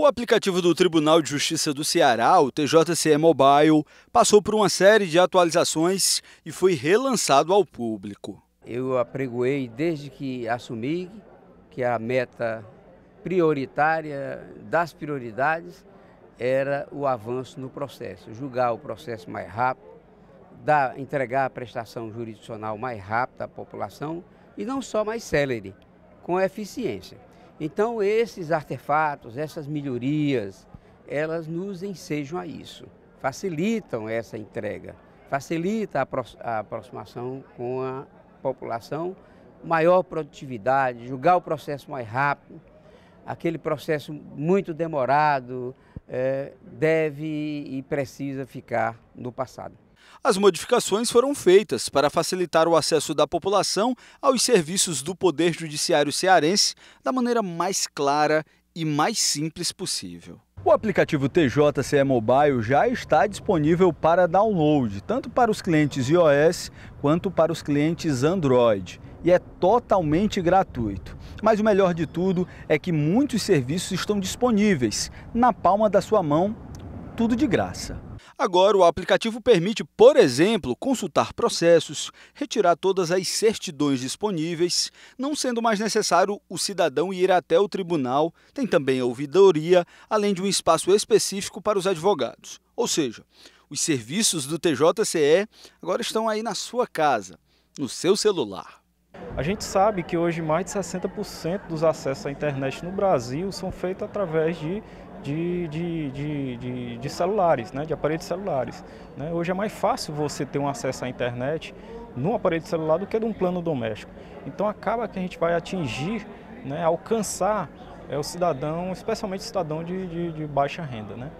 O aplicativo do Tribunal de Justiça do Ceará, o TJCE Mobile, passou por uma série de atualizações e foi relançado ao público. Eu apregoei desde que assumi que a meta prioritária das prioridades era o avanço no processo, julgar o processo mais rápido, dar, entregar a prestação jurisdicional mais rápida à população e não só mais célere, com eficiência. Então, esses artefatos, essas melhorias, elas nos ensejam a isso, facilitam essa entrega, facilita a aproximação com a população, maior produtividade, julgar o processo mais rápido, aquele processo muito demorado é, deve e precisa ficar no passado. As modificações foram feitas para facilitar o acesso da população aos serviços do Poder Judiciário cearense da maneira mais clara e mais simples possível. O aplicativo TJCE Mobile já está disponível para download, tanto para os clientes iOS quanto para os clientes Android, e é totalmente gratuito. Mas o melhor de tudo é que muitos serviços estão disponíveis na palma da sua mão tudo de graça. Agora, o aplicativo permite, por exemplo, consultar processos, retirar todas as certidões disponíveis, não sendo mais necessário o cidadão ir até o tribunal, tem também a ouvidoria, além de um espaço específico para os advogados. Ou seja, os serviços do TJCE agora estão aí na sua casa, no seu celular. A gente sabe que hoje mais de 60% dos acessos à internet no Brasil são feitos através de de, de, de, de, de celulares, né? de aparelhos celulares. Né? Hoje é mais fácil você ter um acesso à internet num aparelho celular do que num plano doméstico. Então acaba que a gente vai atingir, né? alcançar é, o cidadão, especialmente o cidadão de, de, de baixa renda. Né?